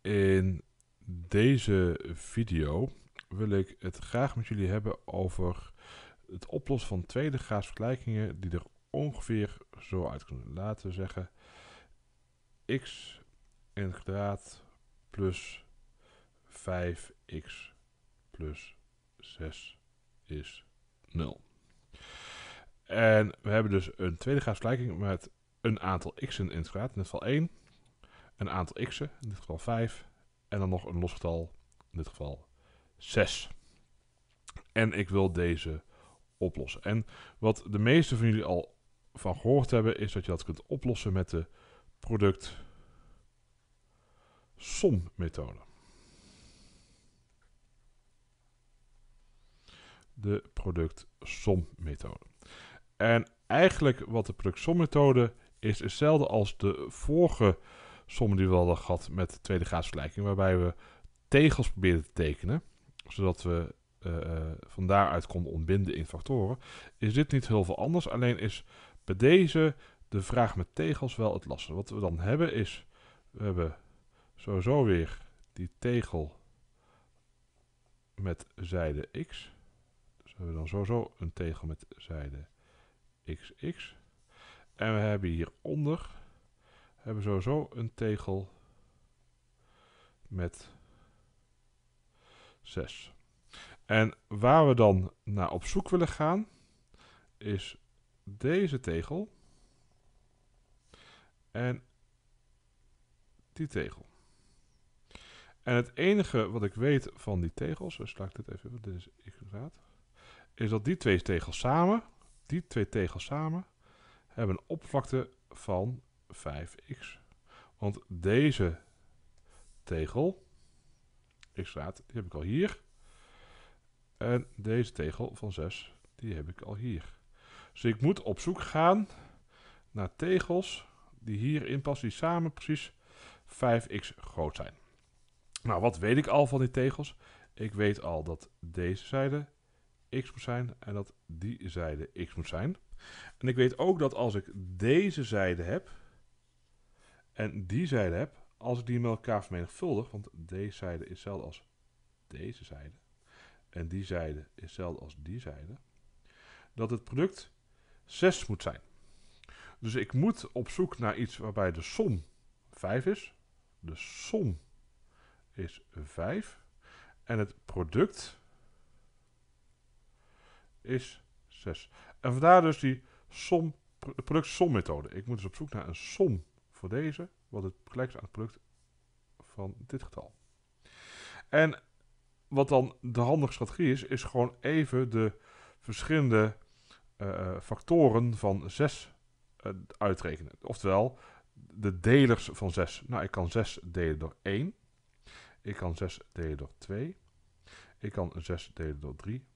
In deze video wil ik het graag met jullie hebben over het oplossen van tweede graads die er ongeveer zo uit kunnen. Laten we zeggen x in het kwadraat plus 5x plus 6 is 0. En we hebben dus een tweede graads met een aantal x'en in het kwadraat, in dit geval 1 een aantal x'en, in dit geval 5, en dan nog een losgetal in dit geval 6. En ik wil deze oplossen. En wat de meeste van jullie al van gehoord hebben, is dat je dat kunt oplossen met de product som methode. De product som methode. En eigenlijk wat de product som methode is, is hetzelfde als de vorige sommen die we hadden gehad met de tweede graadsvergelijking, waarbij we tegels probeerden te tekenen, zodat we eh, eh, van daaruit konden ontbinden in factoren, is dit niet heel veel anders. Alleen is bij deze de vraag met tegels wel het lastige. Wat we dan hebben is, we hebben sowieso weer die tegel met zijde x. Dus we hebben dan sowieso een tegel met zijde xx. En we hebben hieronder hebben we sowieso een tegel met 6. En waar we dan naar op zoek willen gaan, is deze tegel en die tegel. En het enige wat ik weet van die tegels, dus sla ik dit even, dit is x is dat die twee tegels samen, die twee tegels samen, hebben een oppervlakte van 5x. Want deze tegel, x raad, die heb ik al hier. En deze tegel van 6, die heb ik al hier. Dus ik moet op zoek gaan naar tegels die hierin passen, die samen precies 5x groot zijn. Nou, wat weet ik al van die tegels? Ik weet al dat deze zijde x moet zijn en dat die zijde x moet zijn. En ik weet ook dat als ik deze zijde heb, en die zijde heb, als ik die met elkaar vermenigvuldig, want deze zijde is hetzelfde als deze zijde, en die zijde is hetzelfde als die zijde, dat het product 6 moet zijn. Dus ik moet op zoek naar iets waarbij de som 5 is. De som is 5. En het product is 6. En vandaar dus die som, productsommethode. Ik moet dus op zoek naar een som voor deze, wat het gelijk is aan het product van dit getal. En wat dan de handige strategie is, is gewoon even de verschillende uh, factoren van 6 eh, uitrekenen. Oftewel, de delers van 6. Nou, ik kan 6 delen door 1. Ik kan 6 delen door 2. Ik kan 6 delen door 3.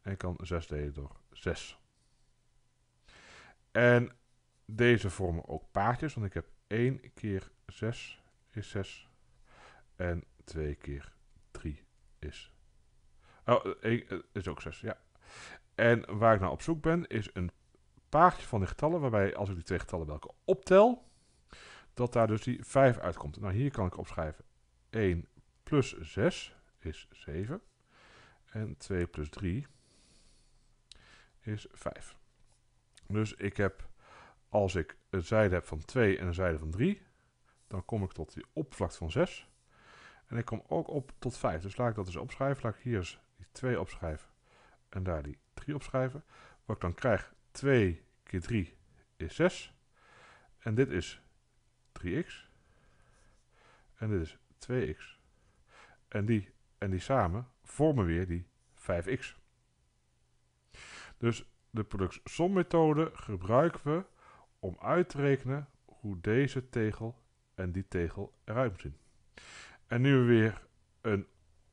En ik kan 6 delen door 6. En deze vormen ook paardjes, want ik heb 1 keer 6 is 6. En 2 keer 3 is... Oh, 1 eh, is ook 6, ja. En waar ik nou op zoek ben, is een paardje van die getallen, waarbij als ik die twee getallen welke optel, dat daar dus die 5 uitkomt. Nou, hier kan ik opschrijven 1 plus 6 is 7. En 2 plus 3 is 5. Dus ik heb als ik een zijde heb van 2 en een zijde van 3, dan kom ik tot die oppervlakte van 6. En ik kom ook op tot 5. Dus laat ik dat eens opschrijven. Laat ik hier eens die 2 opschrijven en daar die 3 opschrijven. Wat ik dan krijg, 2 keer 3 is 6. En dit is 3x. En dit is 2x. En die en die samen vormen weer die 5x. Dus de product productsommethode gebruiken we om uit te rekenen hoe deze tegel en die tegel eruit moet zien. En nu we weer een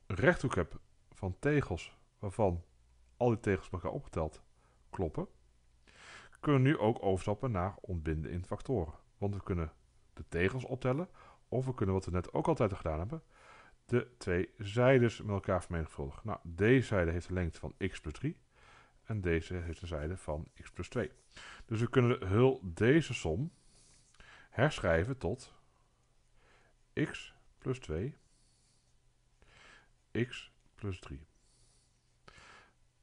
rechthoek hebben van tegels waarvan al die tegels bij elkaar opgeteld kloppen, kunnen we nu ook overstappen naar ontbinden in factoren. Want we kunnen de tegels optellen, of we kunnen wat we net ook altijd gedaan hebben, de twee zijdes met elkaar vermenigvuldigen. Nou, deze zijde heeft een lengte van x plus 3. En deze heeft een zijde van x plus 2. Dus we kunnen heel deze som herschrijven tot x plus 2, x plus 3.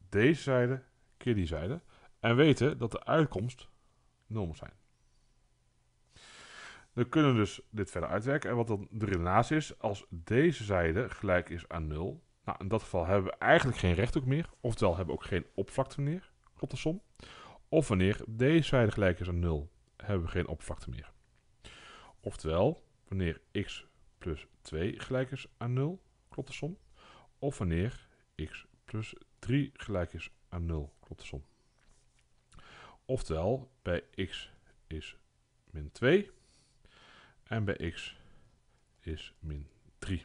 Deze zijde keer die zijde. En weten dat de uitkomst 0 moet zijn. Dan kunnen we dus dit verder uitwerken. En wat dan de relatie is, als deze zijde gelijk is aan 0, nou, in dat geval hebben we eigenlijk geen rechthoek meer. Oftewel hebben we ook geen oppervlakte meer op de som. Of wanneer deze zijde gelijk is aan 0, hebben we geen oppervlakte meer. Oftewel, wanneer x plus 2 gelijk is aan 0, klopt de som. Of wanneer x plus 3 gelijk is aan 0, klopt de som. Oftewel, bij x is min 2 en bij x is min 3.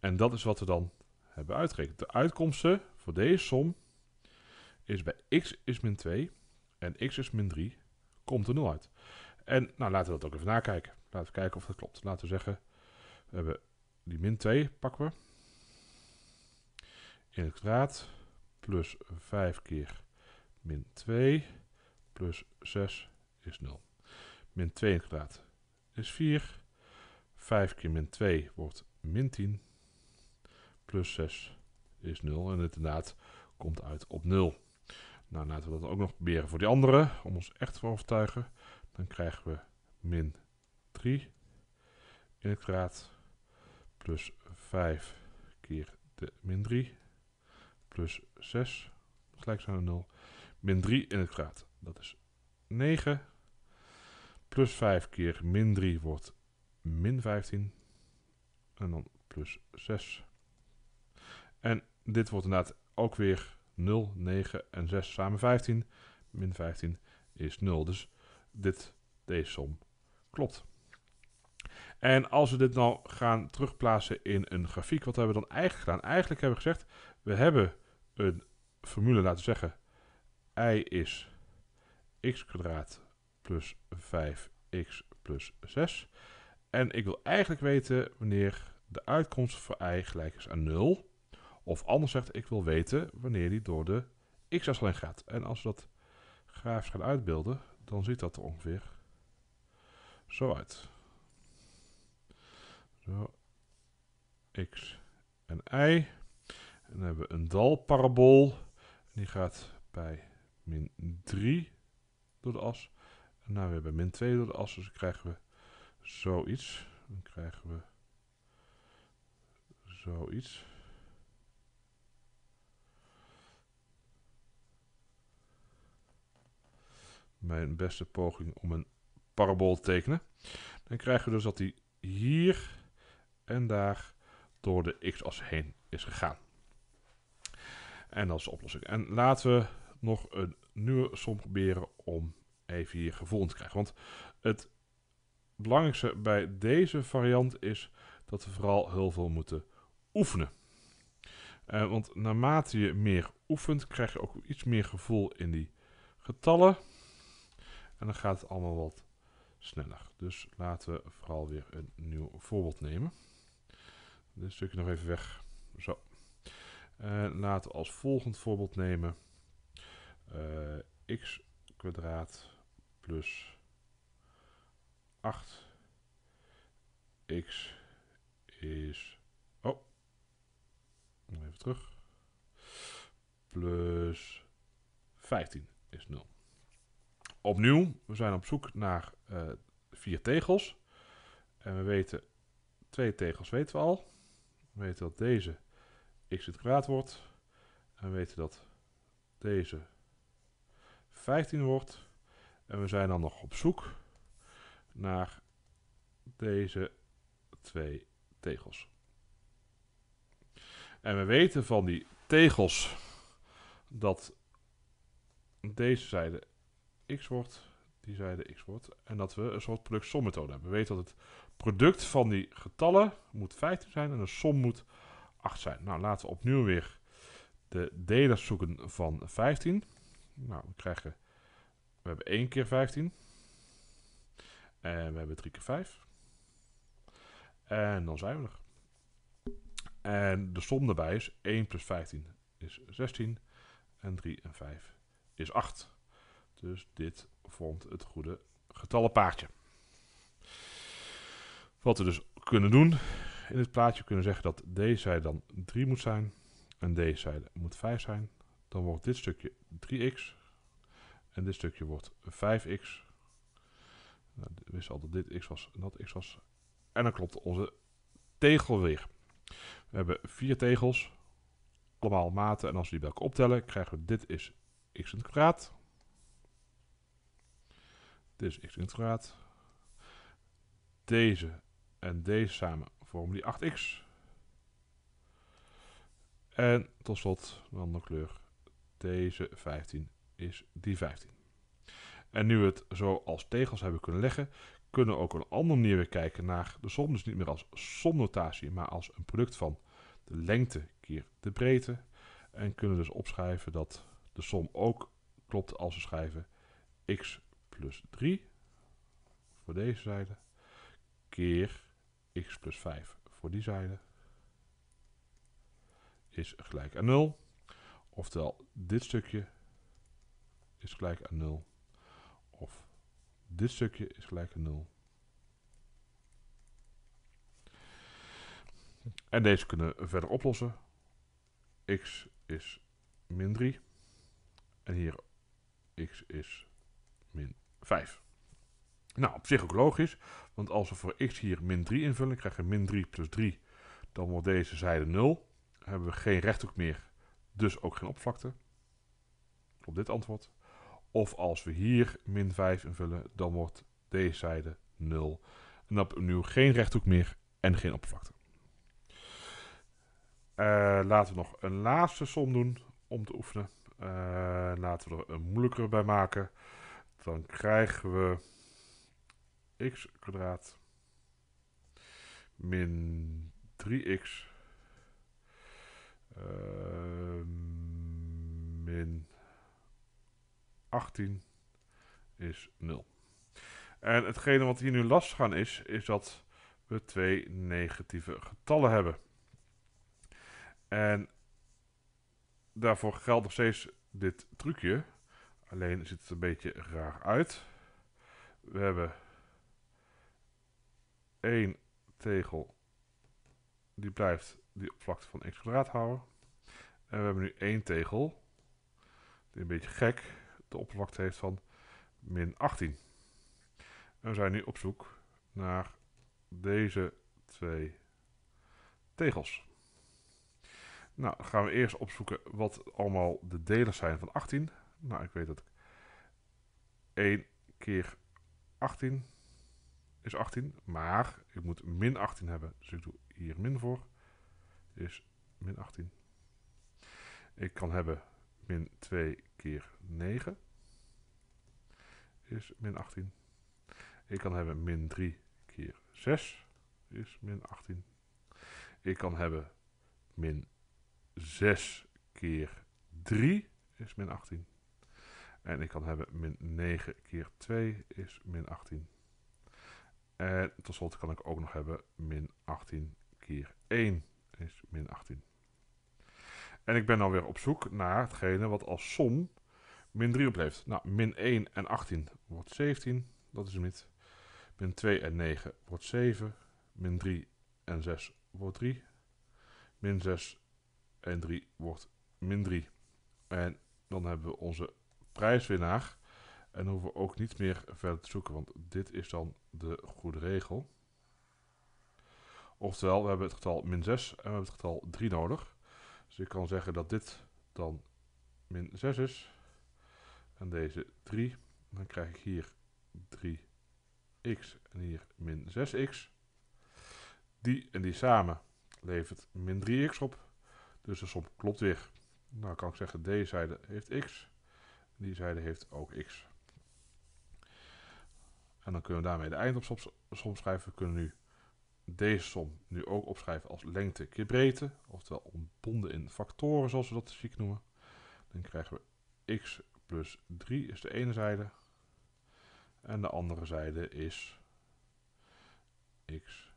En dat is wat we dan hebben uitgerekend. De uitkomsten voor deze som is bij x is min 2 en x is min 3 komt er 0 uit. En nou, laten we dat ook even nakijken. Laten we kijken of dat klopt. Laten we zeggen, we hebben die min 2 pakken we. In het kwadraat plus 5 keer min 2 plus 6 is 0. Min 2 in het kwadraat is 4. 5 keer min 2 wordt min 10 plus 6 is 0. En het inderdaad komt uit op 0. Nou, laten we dat ook nog proberen voor die andere. Om ons echt te overtuigen. Dan krijgen we min 3 in het kwadraat. Plus 5 keer de min 3. Plus 6. Gelijk zijn aan 0. Min 3 in het kwadraat. Dat is 9. Plus 5 keer min 3 wordt min 15. En dan plus 6 en dit wordt inderdaad ook weer 0, 9 en 6 samen 15. Min 15 is 0. Dus dit, deze som klopt. En als we dit nou gaan terugplaatsen in een grafiek, wat hebben we dan eigenlijk gedaan? Eigenlijk hebben we gezegd, we hebben een formule laten zeggen, i is x plus 5x plus 6. En ik wil eigenlijk weten wanneer de uitkomst voor i gelijk is aan 0. Of anders zegt, ik wil weten wanneer die door de x-as gaat. En als we dat grafisch gaan uitbeelden, dan ziet dat er ongeveer zo uit. Zo, x en y. En dan hebben we een dalparabool. Die gaat bij min 3 door de as. En nou weer bij min 2 door de as. Dus dan krijgen we zoiets. Dan krijgen we zoiets. mijn beste poging om een parabool te tekenen. Dan krijgen we dus dat die hier en daar door de x-as heen is gegaan. En dat is de oplossing. En laten we nog een nieuwe som proberen om even hier gevoel te krijgen. Want het belangrijkste bij deze variant is dat we vooral heel veel moeten oefenen. Eh, want naarmate je meer oefent, krijg je ook iets meer gevoel in die getallen. En dan gaat het allemaal wat sneller. Dus laten we vooral weer een nieuw voorbeeld nemen. Dit stukje nog even weg. Zo. En eh, laten we als volgend voorbeeld nemen. Eh, x kwadraat plus 8 x is... Oh, even terug. Plus 15 is 0 opnieuw, we zijn op zoek naar uh, vier tegels. En we weten, twee tegels weten we al. We weten dat deze x het kwaad wordt. En we weten dat deze 15 wordt. En we zijn dan nog op zoek naar deze twee tegels. En we weten van die tegels dat deze zijde x wordt, die zijde x wordt, En dat we een soort sommethode hebben. We weten dat het product van die getallen moet 15 zijn en de som moet 8 zijn. Nou, laten we opnieuw weer de delers zoeken van 15. Nou, we krijgen... We hebben 1 keer 15. En we hebben 3 keer 5. En dan zijn we er. En de som daarbij is 1 plus 15 is 16. En 3 en 5 is 8. Dus dit vond het goede getallenpaardje. Wat we dus kunnen doen in het plaatje, kunnen zeggen dat deze zijde dan 3 moet zijn en deze zijde moet 5 zijn. Dan wordt dit stukje 3x en dit stukje wordt 5x. Nou, we wisten al dat dit x was en dat x was. En dan klopt onze tegel weer. We hebben vier tegels, allemaal maten. En als we die bij elkaar optellen, krijgen we dit is x in het kwadraat. Dit is x in Deze en deze samen vormen die 8x. En tot slot, een andere kleur. Deze 15 is die 15. En nu we het zo als tegels hebben kunnen leggen, kunnen we ook op een andere manier weer kijken naar de som. Dus niet meer als somnotatie, maar als een product van de lengte keer de breedte. En kunnen dus opschrijven dat de som ook klopt als we schrijven x plus 3 voor deze zijde keer x plus 5 voor die zijde is gelijk aan 0. Oftewel, dit stukje is gelijk aan 0. Of dit stukje is gelijk aan 0. En deze kunnen we verder oplossen. x is min 3. En hier x is min 5. Nou, op zich ook logisch, want als we voor x hier min 3 invullen, krijgen we min 3 plus 3. Dan wordt deze zijde 0. Dan hebben we geen rechthoek meer, dus ook geen oppervlakte. Op dit antwoord. Of als we hier min 5 invullen, dan wordt deze zijde 0. En dan hebben we nu geen rechthoek meer en geen oppervlakte. Eh, laten we nog een laatste som doen om te oefenen. Eh, laten we er een moeilijkere bij maken dan krijgen we x kwadraat min 3x ehm, min 18 is 0. En hetgene wat hier nu last gaan is, is dat we twee negatieve getallen hebben. En daarvoor geldt nog steeds dit trucje. Alleen ziet het een beetje raar uit. We hebben één tegel. Die blijft die oppervlakte van x kwadraat houden. En we hebben nu één tegel. Die een beetje gek de oppervlakte heeft van min 18. En we zijn nu op zoek naar deze twee tegels. Nou, gaan we eerst opzoeken wat allemaal de delers zijn van 18. Nou, ik weet dat. 1 keer 18 is 18. Maar ik moet min 18 hebben. Dus ik doe hier min voor. Is min 18. Ik kan hebben min 2 keer 9 is min 18. Ik kan hebben min 3 keer 6 is min 18. Ik kan hebben min 6 keer 3 is min 18. En ik kan hebben min 9 keer 2 is min 18. En tot slot kan ik ook nog hebben min 18 keer 1 is min 18. En ik ben alweer op zoek naar hetgene wat als som min 3 opleeft. Nou, min 1 en 18 wordt 17. Dat is min. Min 2 en 9 wordt 7. Min 3 en 6 wordt 3. Min 6 en 3 wordt min 3. En dan hebben we onze prijswinnaar. En hoeven we ook niet meer verder te zoeken, want dit is dan de goede regel. Oftewel, we hebben het getal min 6 en we hebben het getal 3 nodig. Dus ik kan zeggen dat dit dan min 6 is. En deze 3. Dan krijg ik hier 3x en hier min 6x. Die en die samen levert min 3x op. Dus de som klopt weer. Nou kan ik zeggen, deze zijde heeft x. Die zijde heeft ook x. En dan kunnen we daarmee de eindopsom schrijven. We kunnen nu deze som nu ook opschrijven als lengte keer breedte. Oftewel ontbonden in factoren, zoals we dat ziek noemen. Dan krijgen we x plus 3 is de ene zijde. En de andere zijde is x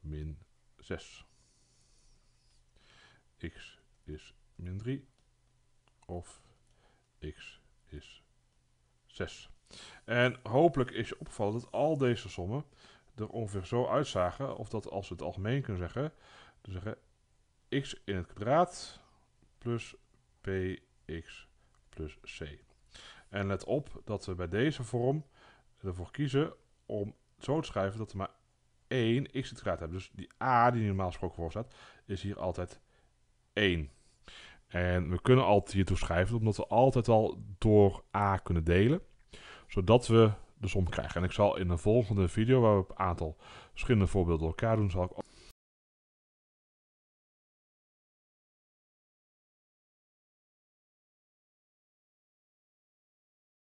min 6. x is min 3 of x is 6. En hopelijk is je opgevallen dat al deze sommen er ongeveer zo uitzagen, of dat als we het algemeen kunnen zeggen, dus zeggen x in het kwadraat plus px plus c. En let op dat we bij deze vorm ervoor kiezen om zo te schrijven dat we maar 1 x in het kwadraat hebben. Dus die a die normaal gesproken voor staat, is hier altijd 1. En we kunnen altijd hiertoe schrijven, omdat we altijd al door a kunnen delen, zodat we de som krijgen. En ik zal in de volgende video, waar we een aantal verschillende voorbeelden door elkaar doen, zal ik